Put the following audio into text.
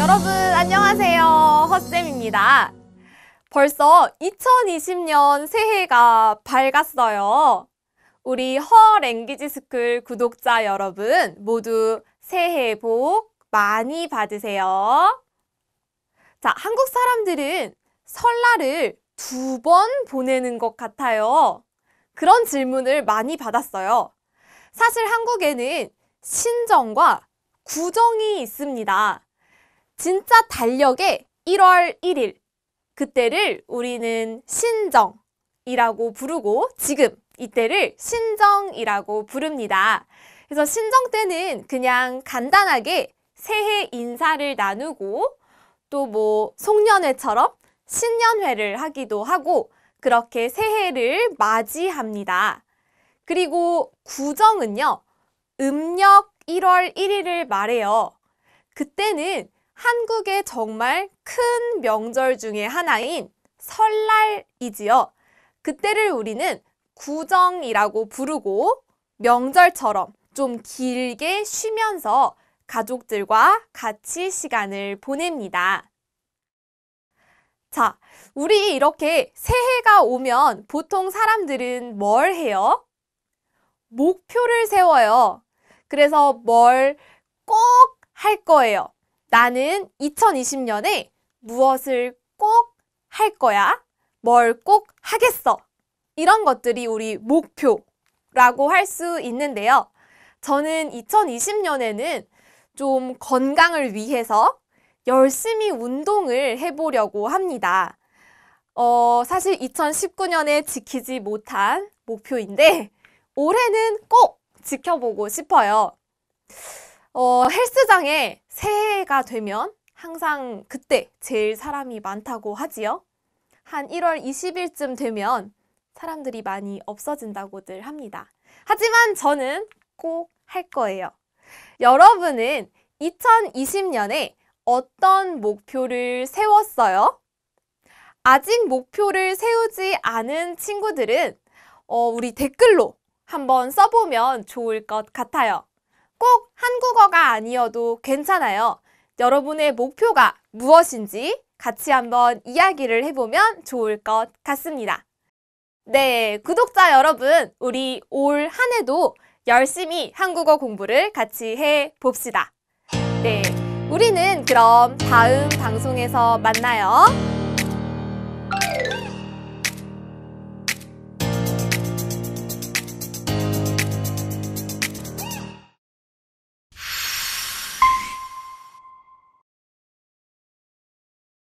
여러분 안녕하세요 허쌤입니다 벌써 2020년 새해가 밝았어요 우리 허랭귀지 스쿨 구독자 여러분 모두 새해 복 많이 받으세요 자 한국 사람들은 설날을 두 번 보내는 것 같아요 그런 질문을 많이 받았어요 사실 한국에는 신정과 구정이 있습니다 진짜 달력에 1월 1일 그때를 우리는 신정이라고 부르고 지금 이때를 신정이라고 부릅니다. 그래서 신정 때는 그냥 간단하게 새해 인사를 나누고 또 뭐 송년회처럼 신년회를 하기도 하고 그렇게 새해를 맞이합니다. 그리고 구정은요. 음력 1월 1일을 말해요. 그때는 한국의 정말 큰 명절 중의 하나인 설날이지요. 그때를 우리는 구정이라고 부르고 명절처럼 좀 길게 쉬면서 가족들과 같이 시간을 보냅니다. 자, 우리 이렇게 새해가 오면 보통 사람들은 뭘 해요? 목표를 세워요. 그래서 뭘 꼭 할 거예요. 나는 2020년에 무엇을 꼭 할 거야? 뭘 꼭 하겠어? 이런 것들이 우리 목표라고 할 수 있는데요. 저는 2020년에는 좀 건강을 위해서 열심히 운동을 해보려고 합니다. 어, 사실 2019년에 지키지 못한 목표인데 올해는 꼭 지켜보고 싶어요. 어, 헬스장에 새해가 되면 항상 그때 제일 사람이 많다고 하지요. 한 1월 20일쯤 되면 사람들이 많이 없어진다고들 합니다. 하지만 저는 꼭 할 거예요. 여러분은 2020년에 어떤 목표를 세웠어요? 아직 목표를 세우지 않은 친구들은 어, 우리 댓글로 한번 써보면 좋을 것 같아요. 꼭 한국어가 아니어도 괜찮아요. 여러분의 목표가 무엇인지 같이 한번 이야기를 해보면 좋을 것 같습니다. 네, 구독자 여러분, 우리 올 한 해도 열심히 한국어 공부를 같이 해 봅시다. 네, 우리는 그럼 다음 방송에서 만나요.